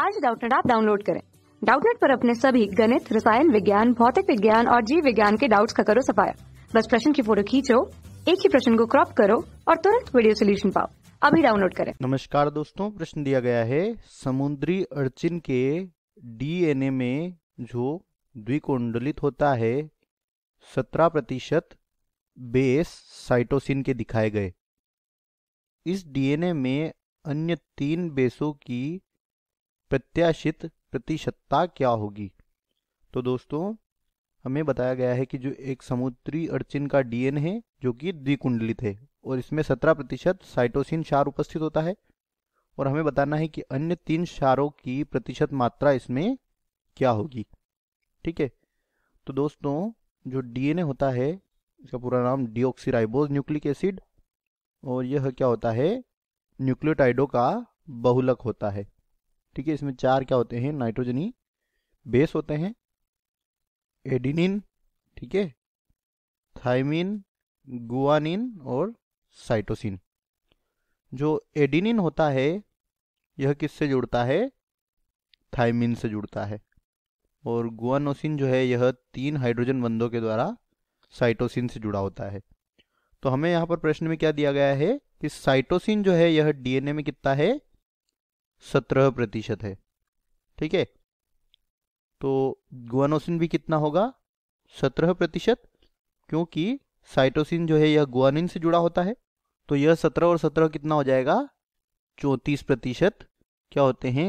आज डाउटनेट आप डाउनलोड करें डाउटनेट पर अपने सभी गणित रसायन विज्ञान भौतिक विज्ञान और जीव विज्ञान के डाउट्स का करो सफाया बस प्रश्न की फोटो खींचो एक ही प्रश्न को क्रॉप करो और तुरंत वीडियो सोल्यूशन पाओ अभी डाउनलोड करें नमस्कार दोस्तों प्रश्न दिया गया है समुद्री अर्चिन के डीएनए में जो द्विकोंडलित होता है सत्रह प्रतिशत बेस साइटोसिन के दिखाए गए इस डीएनए में अन्य तीन बेसों की प्रत्याशित प्रतिशतता क्या होगी तो दोस्तों हमें बताया गया है कि जो एक समुद्री अर्चिन का डीएन है जो कि द्विकुंडलित है और इसमें सत्रह प्रतिशत साइटोसिन क्षार उपस्थित होता है और हमें बताना है कि अन्य तीन क्षारों की प्रतिशत मात्रा इसमें क्या होगी ठीक है तो दोस्तों जो डीएनए होता है इसका पूरा नाम डीऑक्सीराइबोज न्यूक्लिक एसिड और यह क्या होता है न्यूक्लियोटाइडो का बहुलक होता है ठीक है इसमें चार क्या होते हैं नाइट्रोजनी बेस होते हैं एडिनिन ठीक है थाइमिन गुआनिन और साइटोसिन जो एडिनिन होता है यह किससे जुड़ता है थाइमिन से जुड़ता है और गुआनोसिन जो है यह तीन हाइड्रोजन बंधों के द्वारा साइटोसिन से जुड़ा होता है तो हमें यहाँ पर प्रश्न में क्या दिया गया है कि साइटोसिन जो है यह डीएनए में कितना है सत्रह प्रतिशत है ठीक है तो गुआनोसिन भी कितना होगा सत्रह प्रतिशत क्योंकि साइटोसिन जो है यह गुआनिन से जुड़ा होता है तो यह सत्रह और सत्रह कितना हो जाएगा चौंतीस प्रतिशत क्या होते हैं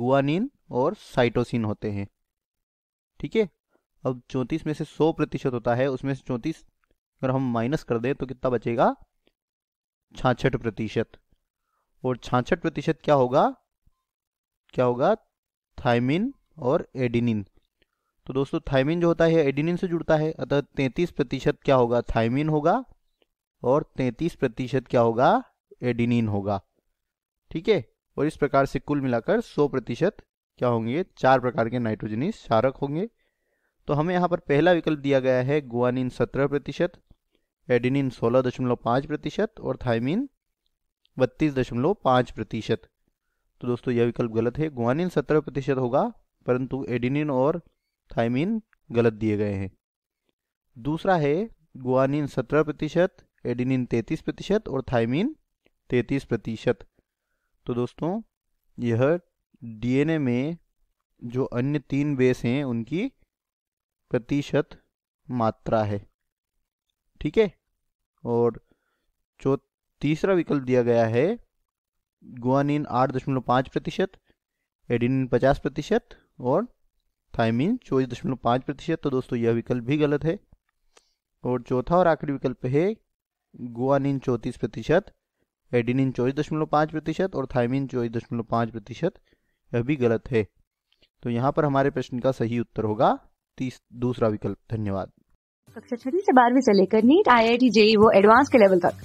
गुआनिन और साइटोसिन होते हैं ठीक है अब चौंतीस में से सौ प्रतिशत होता है उसमें से चौंतीस अगर हम माइनस कर दें तो कितना बचेगा छाछठ प्रतिशत और छाछठ प्रतिशत क्या होगा क्या होगा थाइमिन और एडिनिन तो दोस्तों थाइमिन जो होता है एडिनिन से जुड़ता है अतः तैतीस प्रतिशत क्या होगा थाइमिन होगा और तैतीस प्रतिशत क्या होगा एडिनिन होगा ठीक है और इस प्रकार से कुल मिलाकर सौ प्रतिशत क्या होंगे चार प्रकार के नाइट्रोजनी क्षारक होंगे तो हमें यहाँ पर पहला विकल्प दिया गया है गुआनिन सत्रह प्रतिशत एडिनिन सोलह दशमलव पाँच प्रतिशत और थाइमिन बत्तीस दशमलव पाँच प्रतिशत तो दोस्तों यह विकल्प गलत है गुआनिन सत्रह प्रतिशत होगा परंतु एडिनिन और थाइमिन गलत दिए गए हैं दूसरा है गुआनिन सत्रह प्रतिशत एडिनिन तैतीस प्रतिशत और थाइमिन तैतीस प्रतिशत तो दोस्तों यह डीएनए में जो अन्य तीन बेस हैं उनकी प्रतिशत मात्रा है ठीक है और चौथ तीसरा विकल्प दिया गया है गुआनिन आठ दशमलव पाँच प्रतिशत एडिनिन पचास प्रतिशत और थाइमिन चौबीस दशमलव पाँच प्रतिशत तो दोस्तों यह विकल्प भी गलत है और चौथा और आखिरी विकल्प है गुआनिन चौंतीस प्रतिशत एडिनिन चौबीस दशमलव पाँच प्रतिशत और थाइमिन चौबीस दशमलव पाँच प्रतिशत यह भी गलत है तो यहाँ पर हमारे प्रश्न का सही उत्तर होगा तीस दूसरा विकल्प धन्यवाद कक्षा छठी से बारहवीं से लेकर NEET I I T JEE वो एडवांस के लेवल तक